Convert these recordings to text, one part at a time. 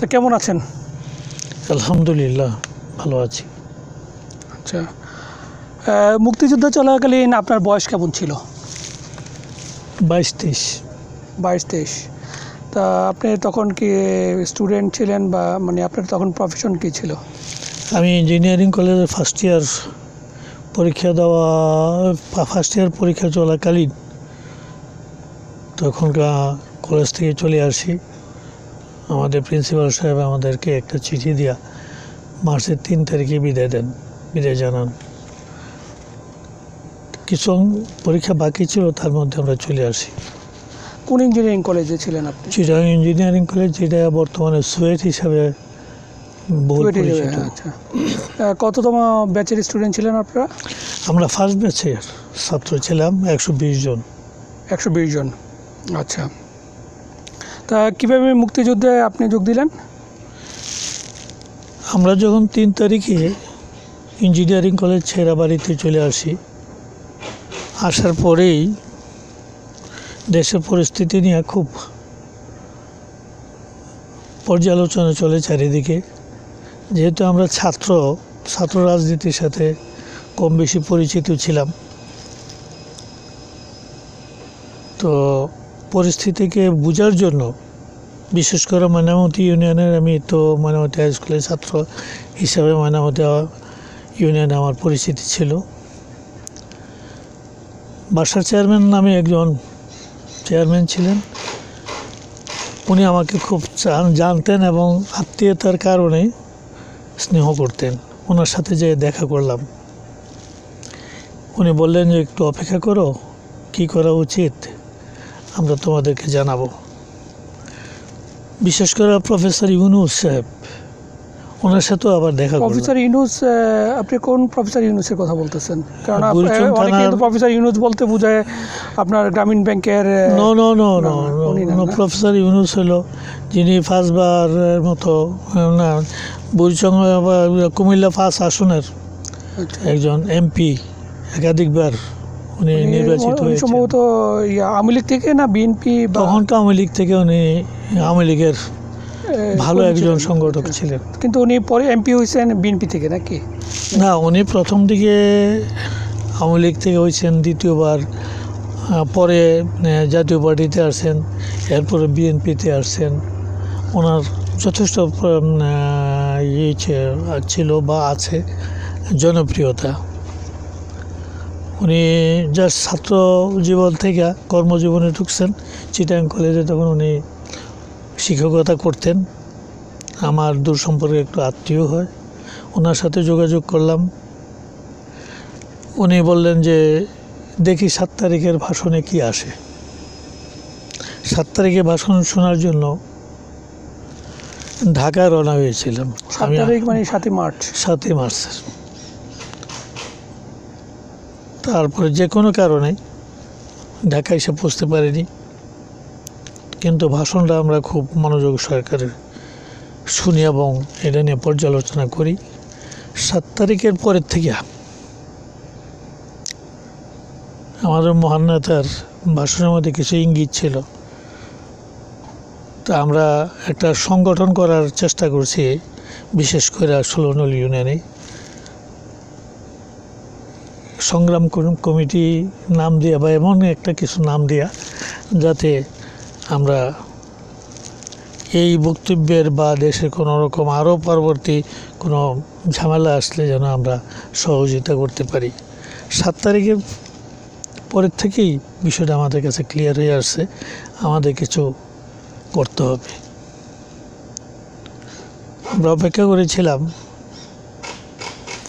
তা কেমন আছেন আলহামদুলিল্লাহ ভালো আছি আচ্ছা মুক্তিযুদ্ধ চলাকালীন আপনার বয়স কেমন ছিল বাইশ তেইশ বাইশ তেইশ তা আপনি তখন কি স্টুডেন্ট ছিলেন বা মানে আপনার তখন প্রফেশন কি ছিল আমি ইঞ্জিনিয়ারিং কলেজের ফার্স্ট ইয়ার পরীক্ষা দেওয়া ফার্স্ট ইয়ার পরীক্ষা চলাকালীন তখন কলেজ থেকে চলে আসি আমাদের প্রিন্সিপাল সাহেব আমাদেরকে একটা চিঠি দিয়া মার্চের তিন তারিখে বিদায় দেন বিদায় জানান কিছু পরীক্ষা বাকি ছিল তার মধ্যে আমরা চলে আসি কোন ইঞ্জিনিয়ারিং কলেজে ছিলেন আপনি চিটাং ইঞ্জিনিয়ারিং কলেজ যেটা বর্তমানে সুয়েট হিসাবে আচ্ছা। কততম ব্যাচের স্টুডেন্ট ছিলেন আপনারা আমরা ফার্স্ট ব্যাচের ছাত্র ছিলাম একশো জন একশো জন আচ্ছা তা কীভাবে মুক্তিযুদ্ধে আপনি যোগ দিলেন আমরা যখন তিন তারিখে ইঞ্জিনিয়ারিং কলেজ ছেঁড়া বাড়িতে চলে আসি আসার পরেই দেশের পরিস্থিতি নিয়ে খুব পর্যালোচনা চলে চারিদিকে যেহেতু আমরা ছাত্র ছাত্র রাজনীতির সাথে কম বেশি পরিচিত ছিলাম তো পরিস্থিতিকে বোঝার জন্য বিশেষ করে মানামতি ইউনিয়নের আমি তো মানামতি হাই স্কুলের ছাত্র হিসাবে মানামতি ইউনিয়নে আমার পরিচিতি ছিল বাসার চেয়ারম্যান নামে একজন চেয়ারম্যান ছিলেন উনি আমাকে খুব জানতেন এবং আত্মীয়তার কারণে স্নেহ করতেন ওনার সাথে যে দেখা করলাম উনি বললেন যে একটু অপেক্ষা করো কি করা উচিত আমরা তোমাদেরকে জানাব বিশেষ করে প্রফেসর ইউনুস সাহেব ওনার সাথেও আবার দেখা প্রফেসর ইউনুস আপনি কোন প্রফেসর ইউনুসের কথা বলতেছেন কারণ প্রফেসর ইউনুস বলতে বোঝায় আপনার গ্রামীণ ব্যাংকের প্রফেসর ইউনুস হলো যিনি ফার্স্টবার মতো না বুড়িচং কুমিল্লা ফার্স্ট আসনের আচ্ছা। একজন এমপি একাধিকবার উনি নির্বাচিত হয়েছে সম্ভবত আওয়ামী লীগ থেকে না বিএনপি তখন তো আওয়ামী লীগ থেকে উনি আওয়ামী লীগের ভালো একজন সংগঠক ছিলেন কিন্তু উনি পরে এমপি হয়েছেন বিএনপি থেকে নাকি না উনি প্রথম দিকে আওয়ামী লীগ থেকে হয়েছেন দ্বিতীয়বার পরে জাতীয় পার্টিতে আসছেন এরপরে বিএনপিতে আসছেন ওনার যথেষ্ট ইয়ে ছিল বা আছে জনপ্রিয়তা উনি জাস্ট ছাত্র জীবন থেকে কর্মজীবনে ঢুকছেন চিটাং কলেজে তখন উনি শিক্ষকতা করতেন আমার দূর সম্পর্কে একটু আত্মীয় হয় ওনার সাথে যোগাযোগ করলাম উনি বললেন যে দেখি সাত তারিখের ভাষণে কি আসে সাত তারিখে ভাষণ শোনার জন্য ঢাকা রওনা হয়েছিলাম সাত তারিখ মানে সাতই মার্চ সাতই মার্চ তারপরে যে কোনো কারণে ঢাকা এসে পৌঁছতে পারিনি কিন্তু ভাষণটা আমরা খুব মনোযোগ সরকারের শুনি এবং এটা নিয়ে পর্যালোচনা করি সাত তারিখের পরের থেকে আমাদের মহান নেতার ভাষণের মধ্যে কিছু ইঙ্গিত ছিল তা আমরা একটা সংগঠন করার চেষ্টা করছি বিশেষ করে আসল নল ইউনিয়নে সংগ্রাম কমিটি নাম দেওয়া বা এমন একটা কিছু নাম দিয়া যাতে আমরা এই বক্তব্যের বা দেশে কোনো রকম আরও পরবর্তী কোনো ঝামেলা আসলে যেন আমরা সহযোগিতা করতে পারি সাত তারিখের পরের থেকেই বিষয়টা আমাদের কাছে ক্লিয়ার হয়ে আসছে আমাদের কিছু করতে হবে আমরা অপেক্ষা করেছিলাম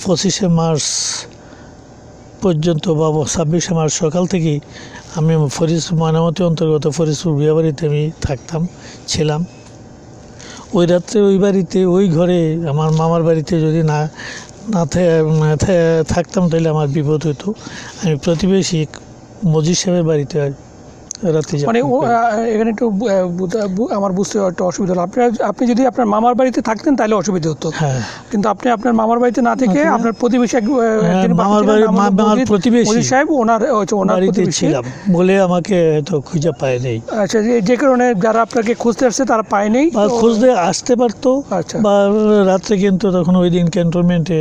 পঁচিশে মার্চ পর্যন্ত বা ছাব্বিশে মার্চ সকাল থেকেই আমি ফরিদপুর ময়নামতি অন্তর্গত ফরিদপুর বিয়াবাড়িতে আমি থাকতাম ছিলাম ওই রাত্রে ওই বাড়িতে ওই ঘরে আমার মামার বাড়িতে যদি না না থাকতাম তাহলে আমার বিপদ হতো আমি প্রতিবেশী মজির সাহেবের বাড়িতে মানে এখানে একটু আমার বুঝতে একটু অসুবিধা হলো আপনার আপনি যদি আপনার মামার বাড়িতে থাকতেন তাহলে অসুবিধা হতো হ্যাঁ। কিন্তু আপনি আপনার মামার বাড়িতে না থেকে আপনার প্রতিবেশী হ্যাঁ, মামার বাড়ি প্রতিবেশী সাহেব ওনার ওনার ছিলাম বলে আমাকে তো খুঁজে পায় নেই আচ্ছা যে কারণে যারা আপনাকে খুঁজতে আসছে তারা পায় নেই খুঁজতে আসতে পারতো আচ্ছা বা রাত্রে কিন্তু তখন ওই দিন ক্যান্টনমেন্টে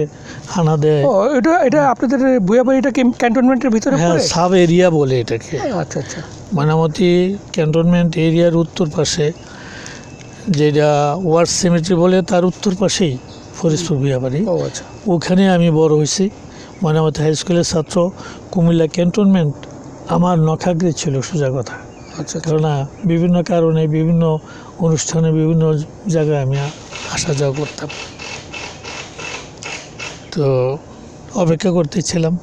হানা দেয় এটা এটা আপনাদের বুয়া বাড়িটা ক্যান্টনমেন্টের ভিতরে হ্যাঁ সাব এরিয়া বলে এটাকে আচ্ছা আচ্ছা মানামতি ক্যান্টনমেন্ট এরিয়ার উত্তর পাশে যেটা ওয়ার্ড সেমিট্রি বলে তার উত্তর পাশেই ফরিদপুর বিয়াবাড়ি আচ্ছা। ওখানে আমি বড় হয়েছি মানামতি হাই স্কুলের ছাত্র কুমিল্লা ক্যান্টনমেন্ট আমার নখাগ্রে ছিল সোজা কথা আচ্ছা, আচ্ছা কেননা বিভিন্ন কারণে বিভিন্ন অনুষ্ঠানে বিভিন্ন জায়গায় আমি আসা যাওয়া করতাম তো অপেক্ষা করতেছিলাম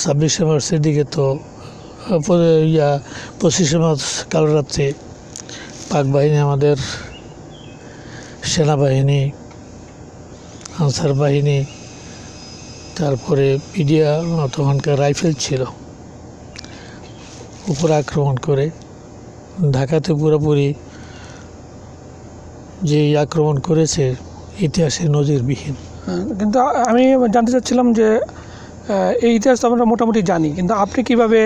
ছাব্বিশে মার্চের দিকে তো ইয়া পঁচিশে মার্চ কাল রাত্রে পাক বাহিনী আমাদের সেনাবাহিনী আনসার বাহিনী তারপরে মিডিয়া তখনকার রাইফেল ছিল উপর আক্রমণ করে ঢাকাতে পুরোপুরি যে আক্রমণ করেছে ইতিহাসে নজিরবিহীন হ্যাঁ, কিন্তু আমি জানতে চাচ্ছিলাম যে এই ইতিহাস তো আমরা মোটামুটি জানি কিন্তু আপনি কীভাবে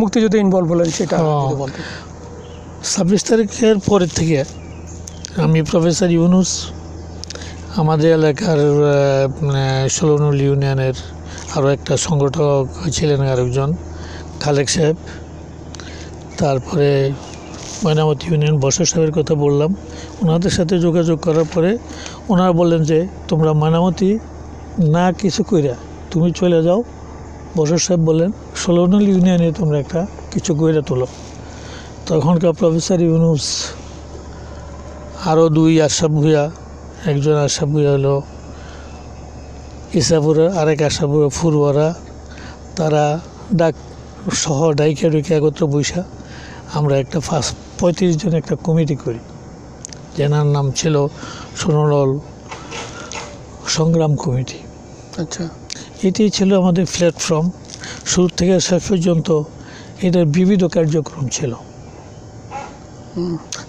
মুক্তিযুদ্ধে ইনভলভ হলেন সেটা হ্যাঁ। ছাব্বিশ তারিখের পরের থেকে আমি প্রফেসর ইউনুস আমাদের এলাকার মানে সোলনুল ইউনিয়নের আরও একটা সংগঠক ছিলেন আরেকজন খালেক সাহেব তারপরে ময়নামতি ইউনিয়ন বর্ষা সাহেবের কথা বললাম ওনাদের সাথে যোগাযোগ করার পরে ওনারা বললেন যে তোমরা ময়নামতি না কিছু কইরা তুমি চলে যাও বসর সাহেব বললেন ষোলনল ইউনিয়নে তোমরা একটা কিছু গইরা তোলো তখনকার প্রফেসর ইউনুস আরও দুই আশা ভুয়া একজন আশা ভুয়া হলো ইসাপুরের আরেক আশাপুরের ফুরওয়ারা তারা ডাক সহ ডাইকে ডুকে একত্র বৈশা আমরা একটা ফার্স্ট পঁয়ত্রিশ জন একটা কমিটি করি যেনার নাম ছিল সোনল সংগ্রাম কমিটি আচ্ছা এটি ছিল আমাদের প্ল্যাটফর্ম শুরু থেকে শেষ পর্যন্ত এটার বিবিধ কার্যক্রম ছিল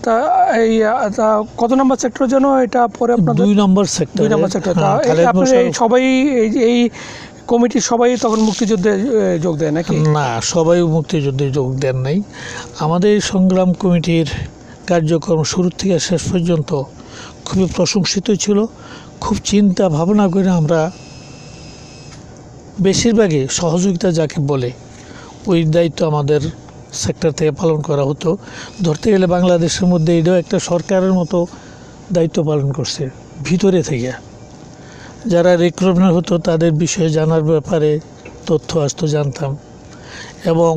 তা এই তা কত নম্বর সেক্টর যেন এটা পরে আপনাদের দুই নম্বর সেক্টর দুই নম্বর সেক্টর হ্যাঁ, সবাই এই কমিটি সবাই তখন মুক্তিযুদ্ধে যোগ দেয় নাকি না সবাই মুক্তিযুদ্ধে যোগ দেন নাই আমাদের সংগ্রাম কমিটির কার্যক্রম শুরু থেকে শেষ পর্যন্ত খুবই প্রশংসিত ছিল খুব চিন্তা ভাবনা করে আমরা বেশিরভাগই সহযোগিতা যাকে বলে ওই দায়িত্ব আমাদের সেক্টর থেকে পালন করা হতো ধরতে গেলে বাংলাদেশের মধ্যে এটাও একটা সরকারের মতো দায়িত্ব পালন করছে ভিতরে থেকে যারা রিক্রুটমেন্ট হতো তাদের বিষয়ে জানার ব্যাপারে তথ্য আসতো জানতাম এবং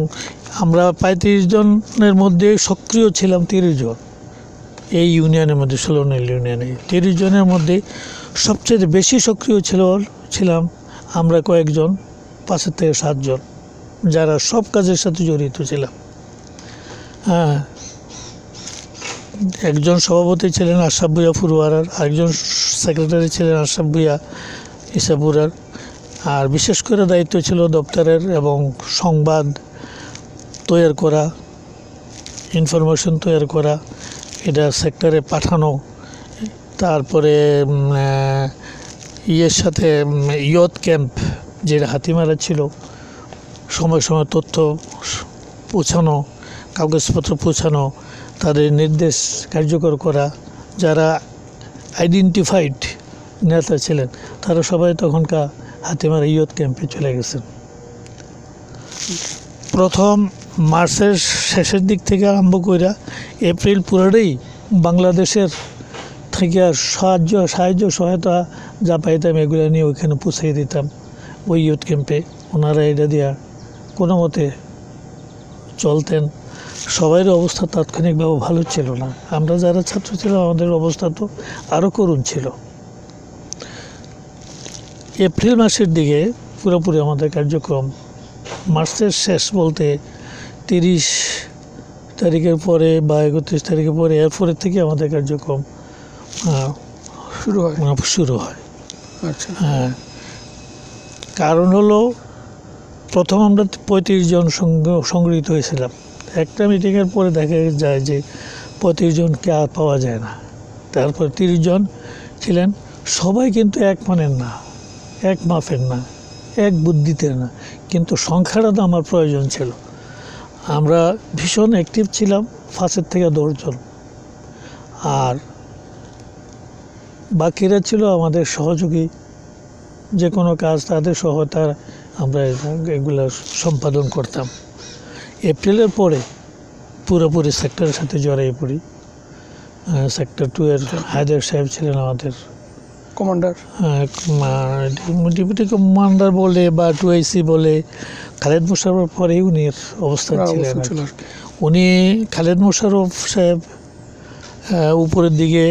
আমরা পঁয়ত্রিশ জনের মধ্যে সক্রিয় ছিলাম তিরিশ জন এই ইউনিয়নের মধ্যে ষোলো ইউনিয়নে তিরিশ জনের মধ্যে সবচেয়ে বেশি সক্রিয় ছিল ছিলাম আমরা কয়েকজন পাঁচের থেকে সাতজন যারা সব কাজের সাথে জড়িত ছিলাম হ্যাঁ একজন সভাপতি ছিলেন আশাফ ভুইয়া ফুরুয়ারার আরেকজন সেক্রেটারি ছিলেন আশাফ ভুইয়া ইসাপুরার আর বিশেষ করে দায়িত্ব ছিল দপ্তরের এবং সংবাদ তৈরি করা ইনফরমেশন তৈরি করা এটা সেক্টরে পাঠানো তারপরে ইয়ের সাথে ইয়ত ক্যাম্প যেটা হাতিমারা ছিল সময় সময় তথ্য পৌঁছানো কাগজপত্র পৌঁছানো তাদের নির্দেশ কার্যকর করা যারা আইডেন্টিফাইড নেতা ছিলেন তারা সবাই তখনকার হাতিমারা ইয়ত ক্যাম্পে চলে গেছেন প্রথম মার্চের শেষের দিক থেকে আরম্ভ কইরা এপ্রিল পুরোটাই বাংলাদেশের থেকে সাহায্য সাহায্য সহায়তা যা পাইতাম এগুলো নিয়ে ওইখানে পুষিয়ে দিতাম ওই ইউথ ক্যাম্পে ওনারা এটা দিয়া কোনো মতে চলতেন সবাইয়ের অবস্থা তাৎক্ষণিকভাবে ভালো ছিল না আমরা যারা ছাত্র ছিলাম আমাদের অবস্থা তো আরও করুণ ছিল এপ্রিল মাসের দিকে পুরোপুরি আমাদের কার্যক্রম মার্চের শেষ বলতে তিরিশ তারিখের পরে বা একত্রিশ তারিখের পরে এরপরের থেকে আমাদের কার্যক্রম শুরু হয় মানে শুরু হয় আচ্ছা হ্যাঁ কারণ হলো প্রথম আমরা পঁয়ত্রিশ জন সংগৃহীত হয়েছিলাম একটা মিটিংয়ের পরে দেখা যায় যে পঁয়ত্রিশ জনকে আর পাওয়া যায় না তারপর তিরিশ জন ছিলেন সবাই কিন্তু এক মানের না এক মাফের না এক বুদ্ধিতে না কিন্তু সংখ্যাটা তো আমার প্রয়োজন ছিল আমরা ভীষণ অ্যাক্টিভ ছিলাম ফাঁসের থেকে দশজন আর বাকিরা ছিল আমাদের সহযোগী যে কোনো কাজ তাদের সহায়তার আমরা এগুলো সম্পাদন করতাম এপ্রিলের পরে পুরোপুরি সেক্টরের সাথে জড়াই পড়ি সেক্টর টু এর হায়দার সাহেব ছিলেন আমাদের কমান্ডার ডিপুটি কমান্ডার বলে বা টু আইসি বলে খালেদ মোশারফের পরেই উনি অবস্থান ছিলেন উনি খালেদ মোশারফ সাহেব উপরের দিকে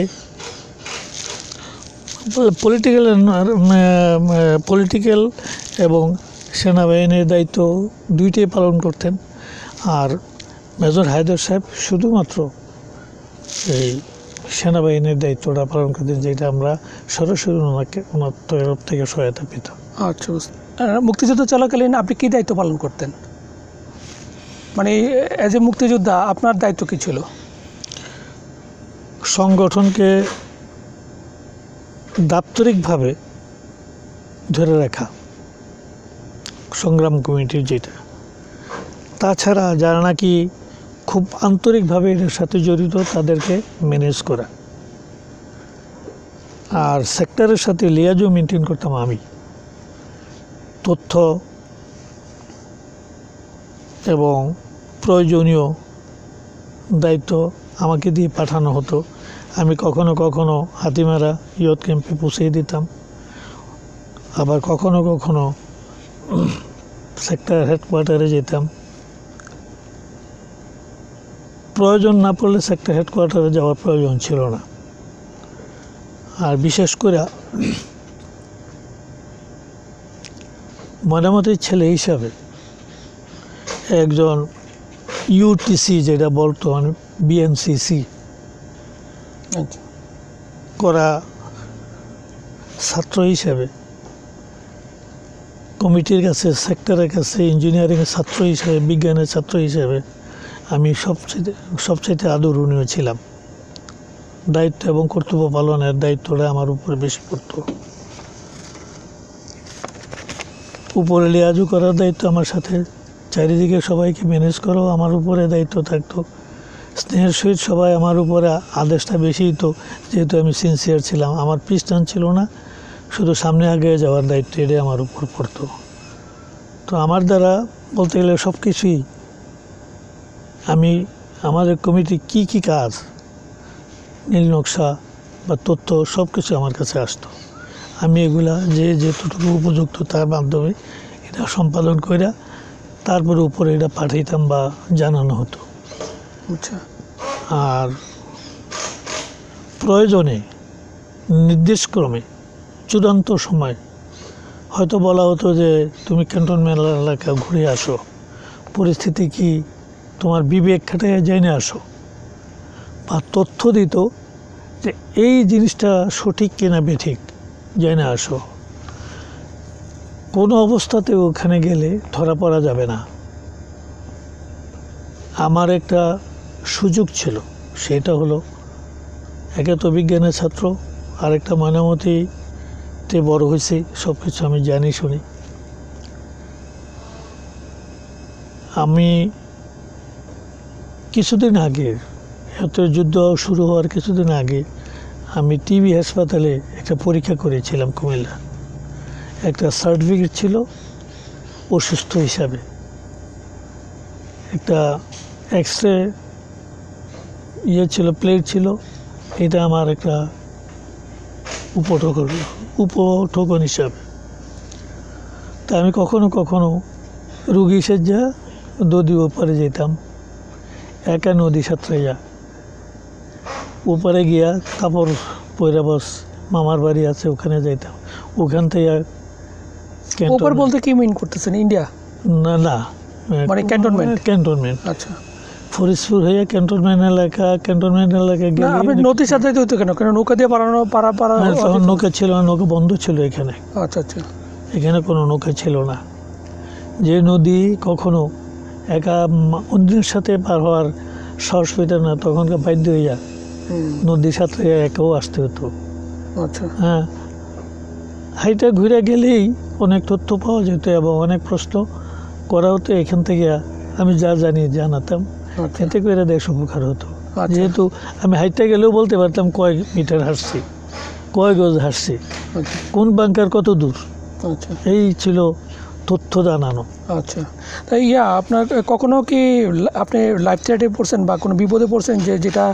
পলিটিক্যাল পলিটিক্যাল এবং সেনাবাহিনীর দায়িত্ব দুইটাই পালন করতেন আর মেজর হায়দার সাহেব শুধুমাত্র এই সেনাবাহিনীর দায়িত্বটা পালন করতেন যেটা আমরা সরাসরি ওনাকে ওনার তরফ থেকে সহায়তা পেতাম আচ্ছা মুক্তিযুদ্ধ চলাকালীন আপনি কী দায়িত্ব পালন করতেন মানে অ্যাজ এ মুক্তিযোদ্ধা আপনার দায়িত্ব কী ছিল সংগঠনকে দাপ্তরিকভাবে ধরে রাখা সংগ্রাম কমিটির যেটা তাছাড়া যারা নাকি খুব আন্তরিকভাবে এটার সাথে জড়িত তাদেরকে ম্যানেজ করা আর সেক্টরের সাথে লিয়াজও মেনটেন করতাম আমি তথ্য এবং প্রয়োজনীয় দায়িত্ব আমাকে দিয়ে পাঠানো হতো আমি কখনো কখনো হাতিমারা ইয়ত ক্যাম্পে পুষিয়ে দিতাম আবার কখনো কখনো সেক্টর হেডকোয়ার্টারে যেতাম প্রয়োজন না পড়লে সেক্টর হেডকোয়ার্টারে যাওয়ার প্রয়োজন ছিল না আর বিশেষ করে ময়নামতির ছেলে হিসাবে একজন ইউটিসি যেটা বলতো বিএনসিসি আচ্ছা। করা ছাত্র হিসেবে কমিটির কাছে সেক্টরের কাছে ইঞ্জিনিয়ারিংয়ের ছাত্র হিসেবে বিজ্ঞানের ছাত্র হিসেবে আমি সবচেয়ে সবচেয়ে আদরণীয় ছিলাম দায়িত্ব এবং কর্তব্য পালনের দায়িত্বটা আমার উপর বেশি পড়ত উপরে লিয়াজু করার দায়িত্ব আমার সাথে চারিদিকে সবাইকে ম্যানেজ করাও আমার উপরে দায়িত্ব থাকতো স্নেহের সহিত সবাই আমার উপরে আদেশটা বেশি তো যেহেতু আমি সিনসিয়ার ছিলাম আমার পিস্টান ছিল না শুধু সামনে আগে যাওয়ার দায়িত্ব এটাই আমার উপর পড়তো তো আমার দ্বারা বলতে গেলে সব কিছুই আমি আমাদের কমিটি কি কি কাজ নীল নকশা বা তথ্য সব কিছু আমার কাছে আসতো আমি এগুলা যে যেতটুকু উপযুক্ত তার মাধ্যমে এটা সম্পাদন করে তারপরে উপরে এটা পাঠাইতাম বা জানানো হতো আচ্ছা। আর প্রয়োজনে নির্দেশক্রমে চূড়ান্ত সময় হয়তো বলা হতো যে তুমি ক্যান্টনমেন্ট এলাকা ঘুরে আসো পরিস্থিতি কি তোমার বিবেক খাটে জেনে আসো বা তথ্য দিত যে এই জিনিসটা সঠিক কিনা বেঠিক জেনে আসো কোনো অবস্থাতে ওখানে গেলে ধরা পড়া যাবে না আমার একটা সুযোগ ছিল সেটা হলো একে তো বিজ্ঞানের ছাত্র আরেকটা মানামতিতে বড় হয়েছে সব কিছু আমি জানি শুনি আমি কিছুদিন আগে এত যুদ্ধ শুরু হওয়ার কিছুদিন আগে আমি টিবি হাসপাতালে একটা পরীক্ষা করেছিলাম কুমিল্লা একটা সার্টিফিকেট ছিল অসুস্থ হিসাবে একটা এক্স রে ইয়ে ছিল প্লেট ছিল এটা আমার একটা উপঠকর উপঠকন হিসাবে তা আমি কখনো কখনো রুগী সেজা নদী ওপারে যেতাম একা নদী সাঁতরে যা ওপারে গিয়া কাপড় পৈরাবস মামার বাড়ি আছে ওখানে যাইতাম ওখান থেকে বলতে কি মিন করতেছেন ইন্ডিয়া না না মানে ক্যান্টনমেন্ট ক্যান্টনমেন্ট আচ্ছা ফরিদপুর হয়ে ক্যান্টনমেন্ট এলাকা ক্যান্টনমেন্ট এলাকা গেলে আপনি নদীর সাথে যেতে কেন কেন নৌকা দিয়ে পারানো পারা পারা হ্যাঁ, তখন নৌকা ছিল না নৌকা বন্ধ ছিল এখানে আচ্ছা আচ্ছা এখানে কোনো নৌকা ছিল না যে নদী কখনো একা অন্যের সাথে পার হওয়ার সাহস পেত না তখনকার বাধ্য হয়ে যায় নদীর সাথে একাও আসতে হতো আচ্ছা হ্যাঁ হাইটা ঘুরে গেলেই অনেক তথ্য পাওয়া যেত এবং অনেক প্রশ্ন করা হতো এখান থেকে আমি যা জানি জানাতাম এতে করে দেশ উপকার হতো যেহেতু আমি হাইটটা গেলেও বলতে পারতাম কয়েক মিটার হাসছি কয় গজ হাঁটছি আচ্ছা। কোন ব্যাংকার কত দূর আচ্ছা এই ছিল তথ্য জানানো আচ্ছা তাই ইয়া আপনার কখনো কি আপনি লাইফ থ্রেটে পড়ছেন বা কোনো বিপদে পড়ছেন যে যেটা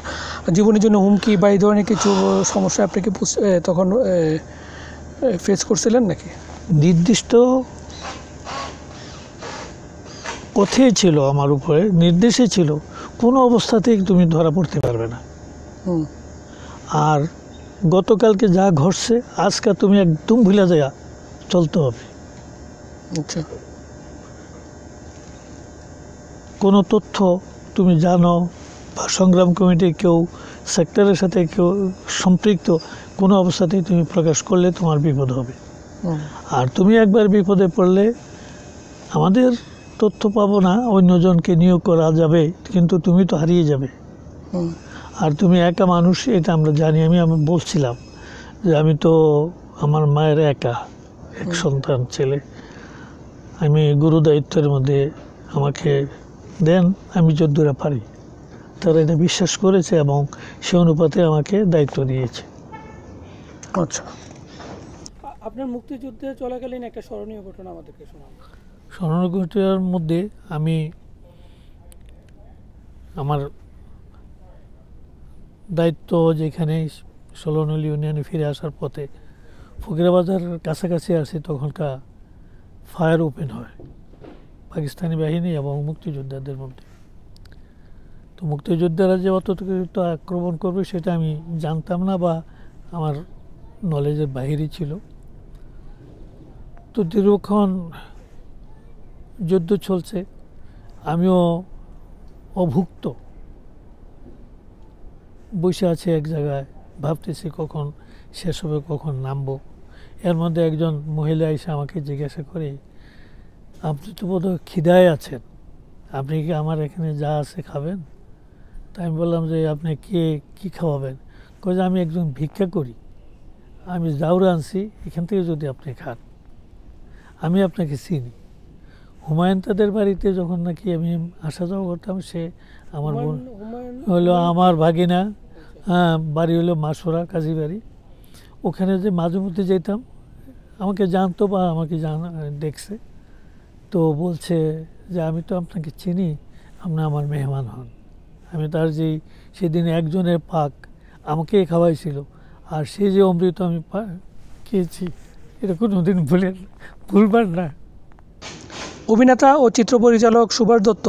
জীবনের জন্য হুমকি বা এই ধরনের কিছু সমস্যা আপনি কি তখন ফেস করছিলেন নাকি নির্দিষ্ট কথে ছিল আমার উপরে নির্দেশে ছিল কোনো অবস্থাতেই তুমি ধরা পড়তে পারবে না আর গতকালকে যা ঘটছে আজকে তুমি একদম ভুলে যায় চলতে হবে আচ্ছা। কোনো তথ্য তুমি জানো বা সংগ্রাম কমিটি কেউ সেক্টরের সাথে কেউ সম্পৃক্ত কোনো অবস্থাতেই তুমি প্রকাশ করলে তোমার বিপদ হবে আর তুমি একবার বিপদে পড়লে আমাদের তথ্য পাবো না অন্যজনকে নিয়োগ করা যাবে কিন্তু তুমি তো হারিয়ে যাবে আর তুমি একা মানুষ এটা আমরা জানি আমি আমি বলছিলাম যে আমি তো আমার মায়ের একা এক সন্তান ছেলে আমি গুরু দায়িত্বের মধ্যে আমাকে দেন আমি যদ্দূরা পারি তারা এটা বিশ্বাস করেছে এবং সে অনুপাতে আমাকে দায়িত্ব দিয়েছে আচ্ছা আপনার মুক্তিযুদ্ধে চলাকালীন একটা স্মরণীয় ঘটনা আমাদেরকে শোনা স্বর্ণকটার মধ্যে আমি আমার দায়িত্ব যেখানে সলোনল ইউনিয়নে ফিরে আসার পথে ফকিরাবাজার কাছাকাছি আসে তখনকার ফায়ার ওপেন হয় পাকিস্তানি বাহিনী এবং মুক্তিযোদ্ধাদের মধ্যে তো মুক্তিযোদ্ধারা যে অতর্কিত আক্রমণ করবে সেটা আমি জানতাম না বা আমার নলেজের বাহিরই ছিল তো দীর্ঘক্ষণ যুদ্ধ চলছে আমিও অভুক্ত বসে আছে এক জায়গায় ভাবতেছি কখন শেষ হবে কখন নামব এর মধ্যে একজন মহিলা এসে আমাকে জিজ্ঞাসা করে আপনি তো বোধ খিদায় আছেন আপনি কি আমার এখানে যা আছে খাবেন তাই আমি বললাম যে আপনি কে কি খাওয়াবেন কয়ে আমি একজন ভিক্ষা করি আমি জাউরা আনছি এখান থেকে যদি আপনি খান আমি আপনাকে চিনি হুমায়ুন তাদের বাড়িতে যখন নাকি আমি আসা যাওয়া করতাম সে আমার বোন হলো আমার ভাগিনা হ্যাঁ বাড়ি হলো মাসোরা কাজী বাড়ি ওখানে যে মাঝে মধ্যে যেতাম আমাকে জানতো বা আমাকে জানা দেখছে তো বলছে যে আমি তো আপনাকে চিনি আপনি আমার মেহমান হন আমি তার যেই সেদিন একজনের পাক আমাকে খাওয়াইছিল আর সে যে অমৃত আমি খেয়েছি এটা কোনোদিন ভুলেন ভুলবার না অভিনেতা ও চিত্র পরিচালক সুভাষ দত্ত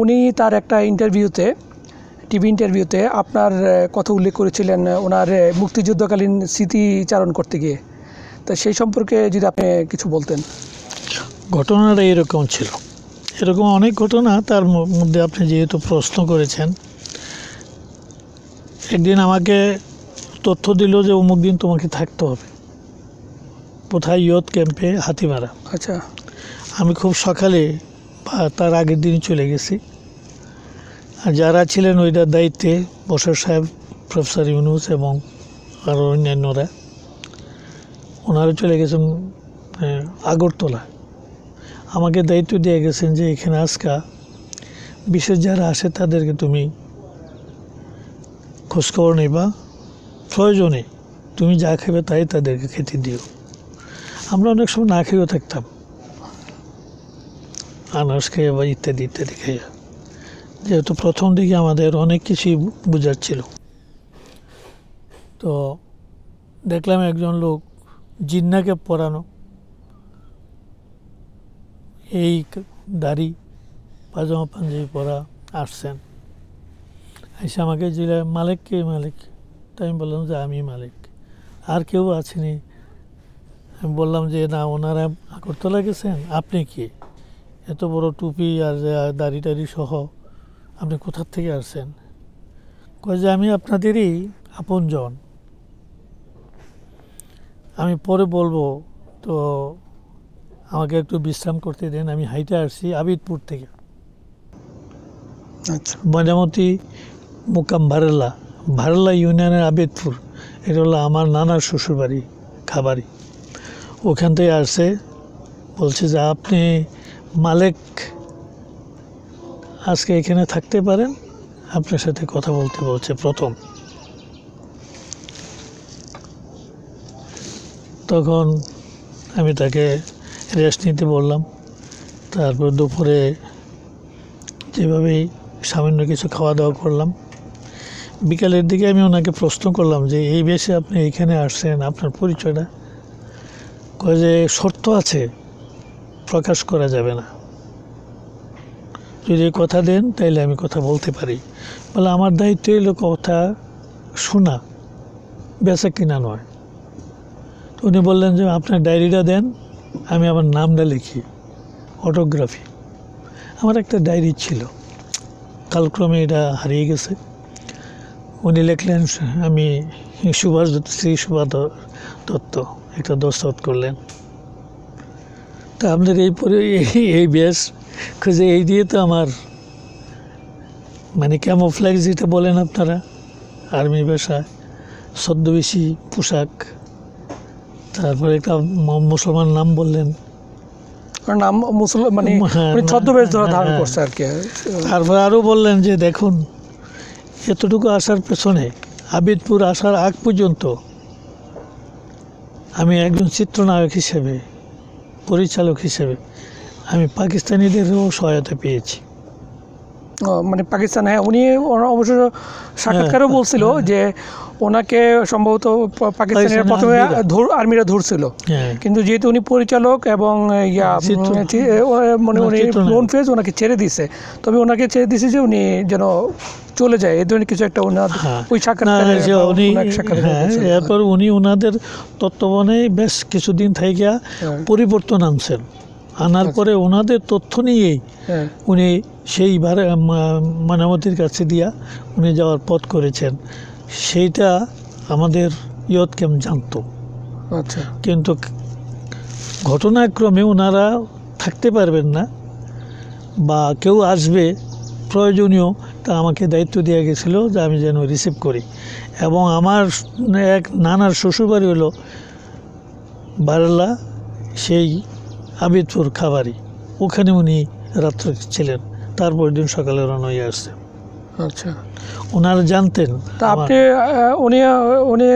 উনি তার একটা ইন্টারভিউতে টিভি ইন্টারভিউতে আপনার কথা উল্লেখ করেছিলেন ওনার মুক্তিযুদ্ধকালীন স্মৃতিচারণ করতে গিয়ে তো সেই সম্পর্কে যদি আপনি কিছু বলতেন ঘটনাটা এরকম ছিল এরকম অনেক ঘটনা তার মধ্যে আপনি যেহেতু প্রশ্ন করেছেন একদিন আমাকে তথ্য দিল যে অমুক দিন তোমাকে থাকতে হবে কোথায় ইয়ত ক্যাম্পে হাতিমারা আচ্ছা আমি খুব সকালে বা তার আগের দিন চলে গেছি আর যারা ছিলেন ওইটার দায়িত্বে বসর সাহেব প্রফেসর ইউনুস এবং আরও অন্যান্যরা ওনারা চলে গেছেন আগরতলা আমাকে দায়িত্ব দিয়ে গেছেন যে এখানে আজকা বিশেষ যারা আসে তাদেরকে তুমি খোঁজখবর নেবা প্রয়োজনে তুমি যা খাবে তাই তাদেরকে খেতে দিও আমরা অনেক সময় না খেয়েও থাকতাম আনারস খেয়ে বা ইত্যাদি ইত্যাদি খেয়ে যেহেতু প্রথম দিকে আমাদের অনেক কিছুই বোঝার ছিল তো দেখলাম একজন লোক জিন্নাকে পরানো এই দাড়ি পাজামা পাঞ্জাবি পরা আসছেন এসে আমাকে জিলা মালিক কে মালিক তাই আমি বললাম যে আমি মালিক আর কেউ আছেনি আমি বললাম যে না ওনারা আগরতলা গেছেন আপনি কি এত বড় টুপি আর দাড়ি টাড়ি সহ আপনি কোথার থেকে আসছেন কয় যে আমি আপনাদেরই আপনজন আমি পরে বলবো তো আমাকে একটু বিশ্রাম করতে দেন আমি হাইটে আসছি আবিদপুর থেকে আচ্ছা ময়নামতি মোকাম ভারেলা ভারেলা ইউনিয়নের আবিদপুর এটা হলো আমার নানার শ্বশুরবাড়ি খাবারি ওখান থেকে আসছে বলছে যে আপনি মালেক আজকে এখানে থাকতে পারেন আপনার সাথে কথা বলতে বলছে প্রথম তখন আমি তাকে রেস্ট নিতে বললাম তারপর দুপুরে যেভাবেই সামান্য কিছু খাওয়া দাওয়া করলাম বিকালের দিকে আমি ওনাকে প্রশ্ন করলাম যে এই বেশে আপনি এখানে আসছেন আপনার পরিচয়টা কয়ে যে শর্ত আছে প্রকাশ করা যাবে না যদি কথা দেন তাইলে আমি কথা বলতে পারি বলে আমার দায়িত্ব এলো কথা শোনা বেচা কিনা নয় তো উনি বললেন যে আপনার ডায়েরিটা দেন আমি আমার নামটা লিখি অটোগ্রাফি আমার একটা ডায়েরি ছিল কালক্রমে এটা হারিয়ে গেছে উনি লিখলেন আমি সুভাষ শ্রী সুভাষ দত্ত একটা দস্তখত করলেন তা আপনার এই পরে এই ব্যাস খুঁজে এই দিয়ে তো আমার মানে ক্যামোফ্ল্যাক্স যেটা বলেন আপনারা আর্মি বেশা ছদ্মবেশী পোশাক তারপরে একটা মুসলমান নাম বললেন নাম মুসলমান মানে, হ্যাঁ, মানে হ্যাঁ, হ্যাঁ। তারপরে আরও বললেন যে দেখুন এতটুকু আসার পেছনে আবিদপুর আসার আগ পর্যন্ত আমি একজন চিত্রনায়ক হিসেবে পরিচালক হিসেবে আমি পাকিস্তানিদেরও সহায়তা পেয়েছি মানে পাকিস্তান হ্যাঁ উনি অবশ্য সাক্ষাৎকারও হ্যাঁ, বলছিল হ্যাঁ, হ্যাঁ। যে ওনাকে সম্ভবত পাকিস্তানের প্রথমে আর্মিরা ধরছিল হ্যাঁ। কিন্তু যেহেতু উনি পরিচালক এবং মানে উনি লোন ফেজ ওনাকে ছেড়ে দিছে তবে ওনাকে ছেড়ে দিছে যে উনি যেন চলে যায় এই ধরনের কিছু একটা ওনার হ্যাঁ। ওই হ্যাঁ, এরপর উনি ওনাদের তত্ত্বাবধানে বেশ কিছুদিন থেকে পরিবর্তন আনছেন আনার আচ্ছা। পরে ওনাদের তথ্য নিয়েই উনি সেইবার মানামতির কাছে দিয়া উনি যাওয়ার পথ করেছেন সেইটা আমাদের ইয়ত কেম জানতো আচ্ছা কিন্তু ঘটনাক্রমে ওনারা থাকতে পারবেন না বা কেউ আসবে প্রয়োজনীয় তা আমাকে দায়িত্ব দেওয়া গেছিল যে আমি যেন রিসিভ করি এবং আমার এক নানার শ্বশুরবাড়ি হলো বারলা সেই আবিদপুর খাবারি ওখানে উনি রাত্রে ছিলেন তারপর দিন সকালে রওনা হয়ে আসছে আচ্ছা ওনারা জানতেন তা আপনি উনি উনি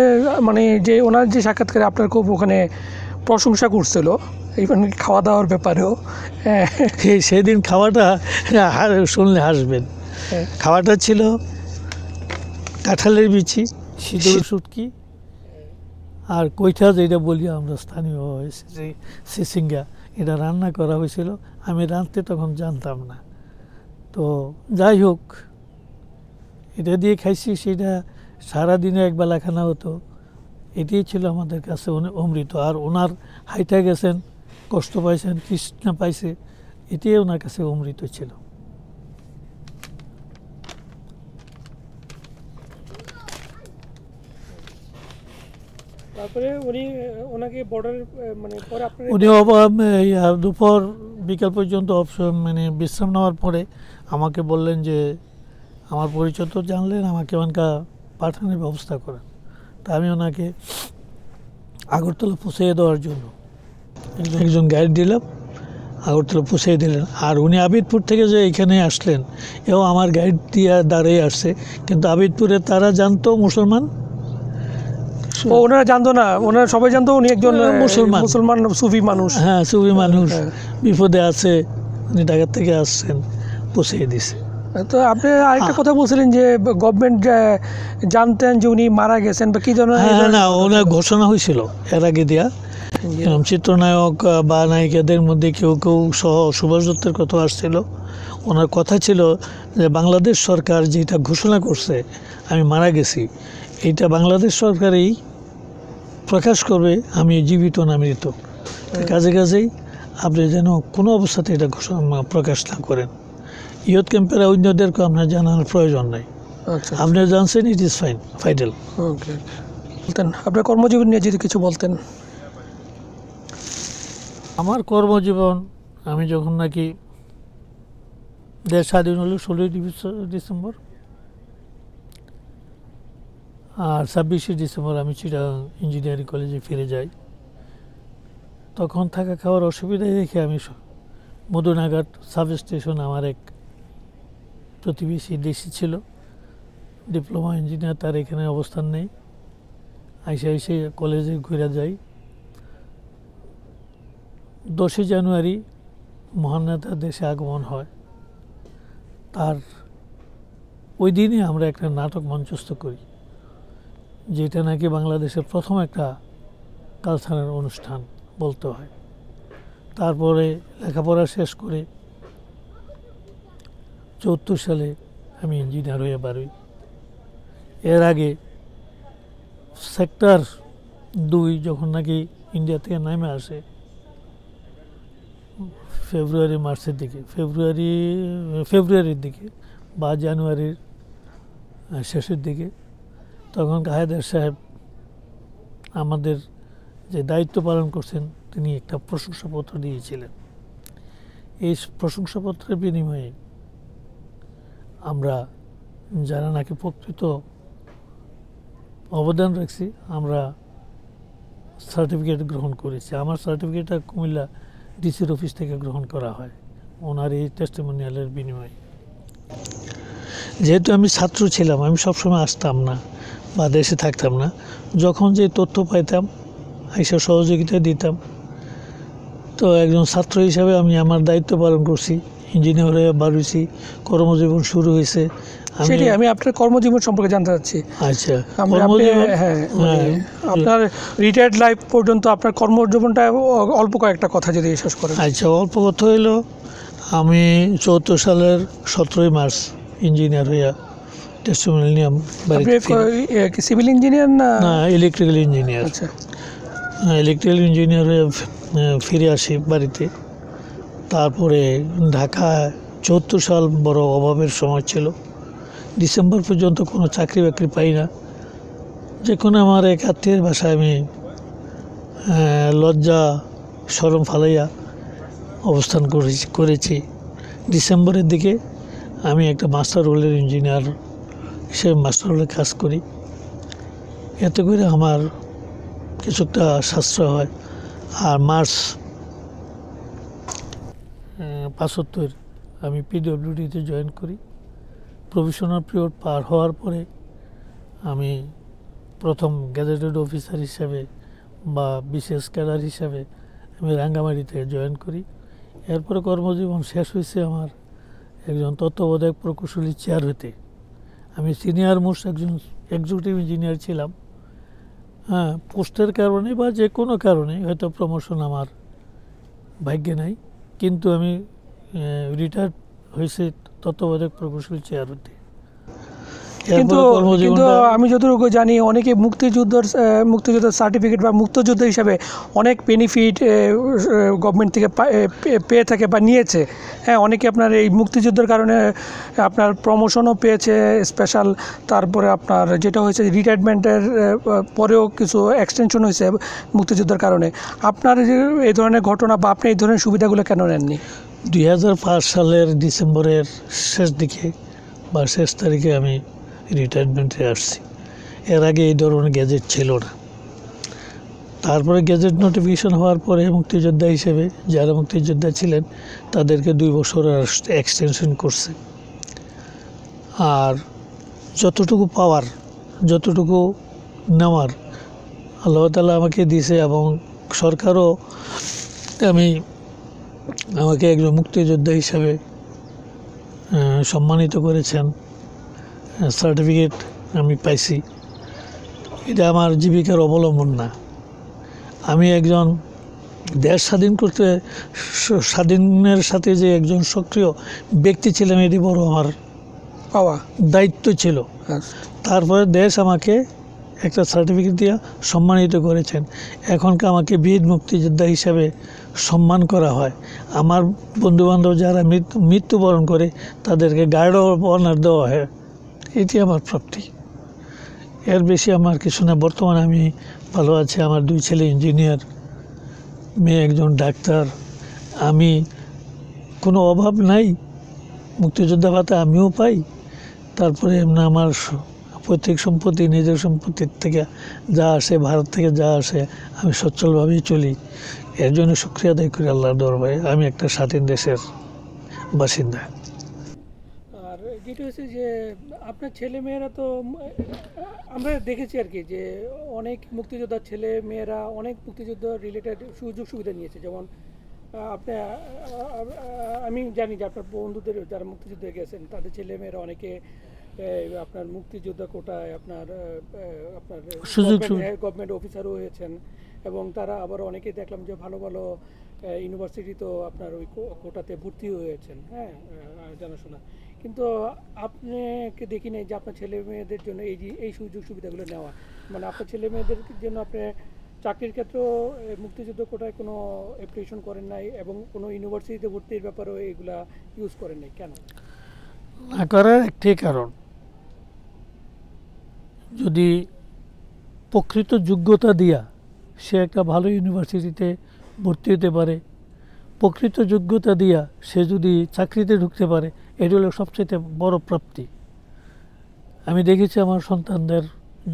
মানে যে ওনার যে সাক্ষাৎকারে আপনার খুব ওখানে প্রশংসা করছিল ইভেন খাওয়া দাওয়ার ব্যাপারেও হ্যাঁ। সেদিন খাওয়াটা শুনলে হাসবেন হ্যাঁ। খাওয়াটা ছিল কাঁঠালের বিচি সিঁদুর শুটকি আর কৈঠা যেটা বলি আমরা স্থানীয় হয়েছে সিসিঙ্গা এটা রান্না করা হয়েছিল আমি রাঁধতে তখন জানতাম না তো যাই হোক এটা দিয়ে খাইছি সেটা সারাদিনে একবেলা খানা হতো এটাই ছিল আমাদের কাছে অমৃত আর ওনার হাইটা গেছেন কষ্ট পাইছেন তৃষ্ণা পাইছে এটাই ওনার কাছে অমৃত ছিল তারপরে উনি ওনাকে মানে উনি দুপুর বিকাল পর্যন্ত মানে বিশ্রাম নেওয়ার পরে আমাকে বললেন যে আমার পরিচয় তো জানলেন আমাকে ওনাকে পাঠানোর ব্যবস্থা করেন তা আমি ওনাকে আগরতলা পুষিয়ে দেওয়ার জন্য একজন গাইড দিলাম আগরতলা পুষিয়ে দিলেন আর উনি আবিদপুর থেকে যে এখানে আসলেন এও আমার গাইড দিয়ে দাঁড়িয়ে আসছে কিন্তু আবিদপুরে তারা জানতো মুসলমান ওনারা জানতো না ওনারা সবাই জানতো উনি একজন হ্যাঁ, মুসলমান মুসলমান সুফি মানুষ হ্যাঁ সুফি মানুষ হ্যাঁ। বিপদে আছে উনি ঢাকার থেকে আসছেন পুষিয়ে দিছে তো আপনি আরেকটা কথা বলছিলেন যে গভর্নমেন্ট জানতেন যে উনি মারা গেছেন বা কী ধরনের হ্যাঁ, না ওনার ঘোষণা হয়েছিল এর আগে এরকম চিত্রনায়ক বা নায়িকাদের মধ্যে কেউ কেউ সহ সুভাষ দত্তের কথা আসছিল ওনার কথা ছিল যে বাংলাদেশ সরকার যেটা ঘোষণা করছে আমি মারা গেছি এটা বাংলাদেশ সরকারই প্রকাশ করবে আমি জীবিত না মৃত কাজে কাজেই আপনি যেন কোনো অবস্থাতে এটা ঘোষণা প্রকাশ না করেন ইয়ুথ ক্যাম্পের অন্যদেরকে আপনার জানানোর প্রয়োজন নাই আচ্ছা, আচ্ছা। আপনি জানছেন ইট ইজ ফাইন ফাইডাল ওকে বলতেন আপনার কর্মজীবন নিয়ে যদি কিছু বলতেন আমার কর্মজীবন আমি যখন নাকি দেশ স্বাধীন হলো ষোলোই ডিসেম্বর আর ছাব্বিশে ডিসেম্বর আমি চিটাং ইঞ্জিনিয়ারিং কলেজে ফিরে যাই তখন থাকা খাওয়ার অসুবিধায় দেখে আমি মধুনাঘাট সাব স্টেশন আমার এক প্রতিবেশী দেশি ছিল ডিপ্লোমা ইঞ্জিনিয়ার তার এখানে অবস্থান নেই আইসে আইসে কলেজে ঘুরে যাই দশই জানুয়ারি মহান নেতার দেশে আগমন হয় তার ওই দিনই আমরা একটা নাটক মঞ্চস্থ করি যেটা নাকি বাংলাদেশের প্রথম একটা কালচারাল অনুষ্ঠান বলতে হয় তারপরে লেখাপড়া শেষ করে চৌত্তর সালে আমি ইঞ্জিনিয়ার হয়ে বাড়ি এর আগে সেক্টর দুই যখন নাকি ইন্ডিয়া থেকে নামে আসে ফেব্রুয়ারি মার্চের দিকে ফেব্রুয়ারি ফেব্রুয়ারির দিকে বা জানুয়ারির শেষের দিকে তখন কাহেদার সাহেব আমাদের যে দায়িত্ব পালন করছেন তিনি একটা প্রশংসাপত্র দিয়েছিলেন এই প্রশংসাপত্রের বিনিময়ে আমরা যারা নাকি প্রকৃত অবদান রাখছি আমরা সার্টিফিকেট গ্রহণ করেছি আমার সার্টিফিকেটটা কুমিল্লা ডিসির অফিস থেকে গ্রহণ করা হয় ওনার এই টেস্টিমোনিয়ালের বিনিময়ে যেহেতু আমি ছাত্র ছিলাম আমি সবসময় আসতাম না বা দেশে থাকতাম না যখন যে তথ্য পাইতাম আইসা সহযোগিতা দিতাম তো একজন ছাত্র হিসাবে আমি আমার দায়িত্ব পালন করছি ইঞ্জিনিয়ার হয়ে বার হয়েছি কর্মজীবন শুরু হয়েছে আমি আপনার কর্মজীবন সম্পর্কে জানতে চাচ্ছি আচ্ছা হ্যাঁ, মানে হ্যাঁ, হ্যাঁ আপনার রিটায়ার্ড লাইফ পর্যন্ত আপনার কর্মজীবনটা অল্প কয়েকটা কথা যদি শেষ করেন আচ্ছা অল্প কথা হইল আমি চৌদ্দ সালের সতেরোই মার্চ ইঞ্জিনিয়ার হইয়া সিভিল ইঞ্জিনিয়ার না না ইলেকট্রিক্যাল ইঞ্জিনিয়ার আচ্ছা ইলেকট্রিক্যাল ইঞ্জিনিয়ার হয়ে ফিরে আসি বাড়িতে তারপরে ঢাকা চুয়াত্তর সাল বড় অভাবের সময় ছিল ডিসেম্বর পর্যন্ত কোনো চাকরি বাকরি পাই না যে কোনো আমার এক আত্মীয়ের বাসায় আমি লজ্জা সরম ফালাইয়া অবস্থান করেছি করেছি ডিসেম্বরের দিকে আমি একটা মাস্টার রোলের ইঞ্জিনিয়ার হিসেবে মাস্টার রোলে কাজ করি এতে করে আমার কিছুটা সাশ্রয় হয় আর মার্চ পাঁচাত্তর আমি পিডব্লিউডিতে জয়েন করি প্রফেশনাল পিরিয়ড পার হওয়ার পরে আমি প্রথম গ্যাজেটেড অফিসার হিসাবে বা বিশেষ ক্যাডার হিসাবে আমি রাঙ্গামাড়িতে জয়েন করি এরপরে কর্মজীবন শেষ হয়েছে আমার একজন তত্ত্বাবধায়ক প্রকৌশলী চেয়ার হতে আমি সিনিয়র মোস্ট একজন এক্সিকিউটিভ ইঞ্জিনিয়ার ছিলাম হ্যাঁ পোস্টের কারণে বা যে কোনো কারণে হয়তো প্রমোশন আমার ভাগ্যে নাই কিন্তু আমি রিটায়ার হয়েছে তত্ত্বাবধায়ক প্রকৌশলী চেয়ার হতে কিন্তু কিন্তু আমি যতটুকু জানি অনেকে মুক্তিযুদ্ধর মুক্তিযুদ্ধের সার্টিফিকেট বা মুক্তযুদ্ধ হিসাবে অনেক বেনিফিট গভর্নমেন্ট থেকে পেয়ে থাকে বা নিয়েছে হ্যাঁ অনেকে আপনার এই মুক্তিযুদ্ধের কারণে আপনার প্রমোশনও পেয়েছে স্পেশাল তারপরে আপনার যেটা হয়েছে রিটায়ারমেন্টের পরেও কিছু এক্সটেনশন হয়েছে মুক্তিযুদ্ধের কারণে আপনার এই ধরনের ঘটনা বা আপনি এই ধরনের সুবিধাগুলো কেন নেননি দুই সালের ডিসেম্বরের শেষ দিকে বা শেষ তারিখে আমি রিটায়ারমেন্টে আসছি এর আগে এই ধরনের গ্যাজেট ছিল না তারপরে গ্যাজেট নোটিফিকেশন হওয়ার পরে মুক্তিযোদ্ধা হিসেবে যারা মুক্তিযোদ্ধা ছিলেন তাদেরকে দুই বছর এক্সটেনশন করছে আর যতটুকু পাওয়ার যতটুকু নেওয়ার আল্লাহ তালা আমাকে দিছে এবং সরকারও আমি আমাকে একজন মুক্তিযোদ্ধা হিসাবে সম্মানিত করেছেন সার্টিফিকেট আমি পাইছি এটা আমার জীবিকার অবলম্বন না আমি একজন দেশ স্বাধীন করতে স্বাধীনের সাথে যে একজন সক্রিয় ব্যক্তি ছিলাম এটি বড় আমার পাওয়া দায়িত্ব ছিল তারপরে দেশ আমাকে একটা সার্টিফিকেট দিয়ে সম্মানিত করেছেন এখনকে আমাকে বীর মুক্তিযোদ্ধা হিসাবে সম্মান করা হয় আমার বন্ধুবান্ধব যারা মৃত্যুবরণ করে তাদেরকে গার্ড অফ অনার দেওয়া হয় এটি আমার প্রাপ্তি এর বেশি আমার কিছু না বর্তমানে আমি ভালো আছি আমার দুই ছেলে ইঞ্জিনিয়ার মেয়ে একজন ডাক্তার আমি কোনো অভাব নাই মুক্তিযোদ্ধা ভাতা আমিও পাই তারপরে এমনি আমার পৈতৃক সম্পত্তি নিজের সম্পত্তির থেকে যা আসে ভারত থেকে যা আসে আমি সচ্ছলভাবেই চলি এর জন্য শুক্রিয়া আদায় করি আল্লাহ দরবারে আমি একটা স্বাধীন দেশের বাসিন্দা আর যেটা হচ্ছে যে আপনার ছেলে মেয়েরা তো আমরা দেখেছি আর কি যে অনেক মুক্তিযোদ্ধার ছেলে মেয়েরা অনেক মুক্তিযুদ্ধ রিলেটেড সুযোগ সুবিধা নিয়েছে যেমন আপনি আমি জানি যে আপনার বন্ধুদের যারা মুক্তিযুদ্ধে গেছেন তাদের ছেলেমেয়েরা অনেকে আপনার মুক্তিযোদ্ধা কোটায় আপনার আপনার গভর্নমেন্ট অফিসারও হয়েছেন এবং তারা আবার অনেকেই দেখলাম যে ভালো ভালো ইউনিভার্সিটি তো আপনার ওই কোটাতে ভর্তি হয়েছেন হ্যাঁ জানাশোনা কিন্তু আপনাকে দেখি নাই যে আপনার ছেলে মেয়েদের জন্য এই যে এই সুযোগ সুবিধাগুলো নেওয়া মানে আপনার ছেলে মেয়েদের জন্য আপনি চাকরির ক্ষেত্রেও মুক্তিযুদ্ধ কোটায় কোনো অ্যাপ্লিকেশন করেন নাই এবং কোনো ইউনিভার্সিটিতে ভর্তির ব্যাপারেও এগুলা ইউজ করেন নাই কেন না করার একটি কারণ যদি প্রকৃত যোগ্যতা দিয়া সে একটা ভালো ইউনিভার্সিটিতে ভর্তি হতে পারে প্রকৃত যোগ্যতা দিয়া সে যদি চাকরিতে ঢুকতে পারে এটি হলো সবচেয়ে বড় প্রাপ্তি আমি দেখেছি আমার সন্তানদের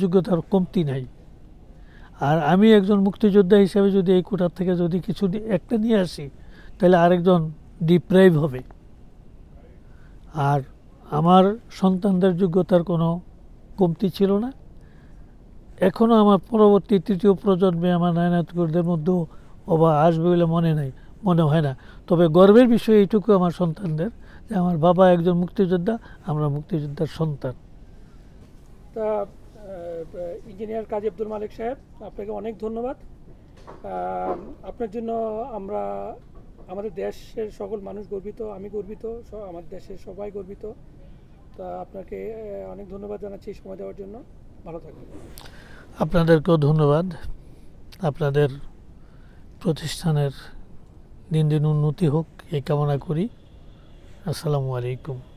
যোগ্যতার কমতি নাই আর আমি একজন মুক্তিযোদ্ধা হিসাবে যদি এই কোটার থেকে যদি কিছু একটা নিয়ে আসি তাহলে আরেকজন ডিপ্রাইভ হবে আর আমার সন্তানদের যোগ্যতার কোনো কমতি ছিল না এখনও আমার পরবর্তী তৃতীয় প্রজন্মে আমার নায়নাথ মধ্যেও অভাব আসবে বলে মনে নাই মনে হয় না তবে গর্বের বিষয়ে এইটুকু আমার সন্তানদের যে আমার বাবা একজন মুক্তিযোদ্ধা আমরা মুক্তিযোদ্ধার সন্তান তা ইঞ্জিনিয়ার কাজী আব্দুল মালিক সাহেব আপনাকে অনেক ধন্যবাদ আপনার জন্য আমরা আমাদের দেশের সকল মানুষ গর্বিত আমি গর্বিত আমার দেশের সবাই গর্বিত তা আপনাকে অনেক ধন্যবাদ জানাচ্ছি সময় দেওয়ার জন্য ভালো থাকবেন আপনাদেরকেও ধন্যবাদ আপনাদের প্রতিষ্ঠানের দিন দিন উন্নতি হোক এই কামনা করি আসসালামু আলাইকুম